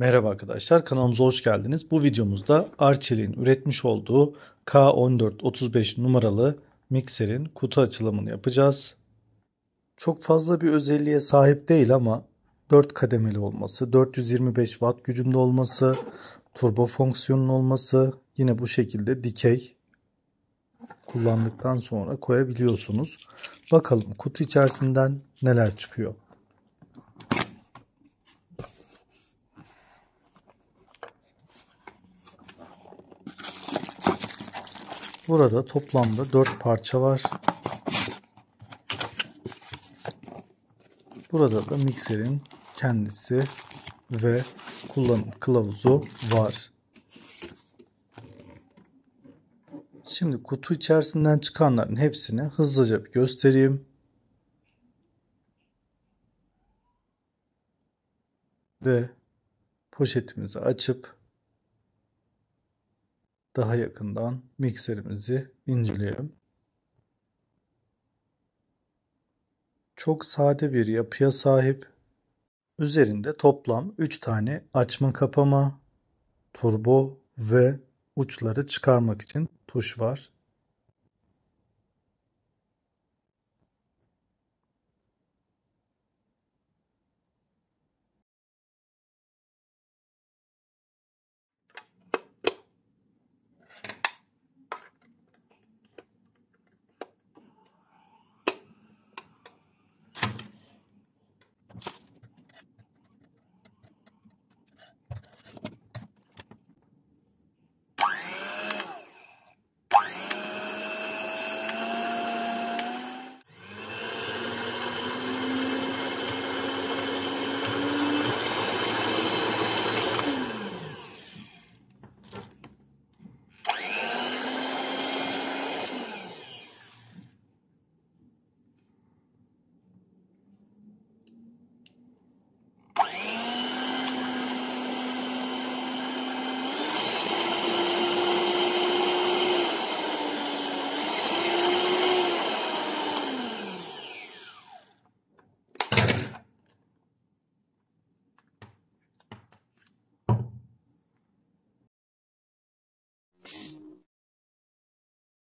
Merhaba arkadaşlar kanalımıza hoş geldiniz. Bu videomuzda Arçelik'in üretmiş olduğu K1435 numaralı mikserin kutu açılımını yapacağız. Çok fazla bir özelliğe sahip değil ama 4 kademeli olması, 425 watt gücünde olması, turbo fonksiyonun olması, yine bu şekilde dikey kullandıktan sonra koyabiliyorsunuz. Bakalım kutu içerisinden neler çıkıyor. Burada toplamda 4 parça var. Burada da mikserin kendisi ve kullanım kılavuzu var. Şimdi kutu içerisinden çıkanların hepsini hızlıca bir göstereyim. Ve poşetimizi açıp daha yakından mikserimizi inceleyelim. Çok sade bir yapıya sahip. Üzerinde toplam 3 tane açma kapama, turbo ve uçları çıkarmak için tuş var.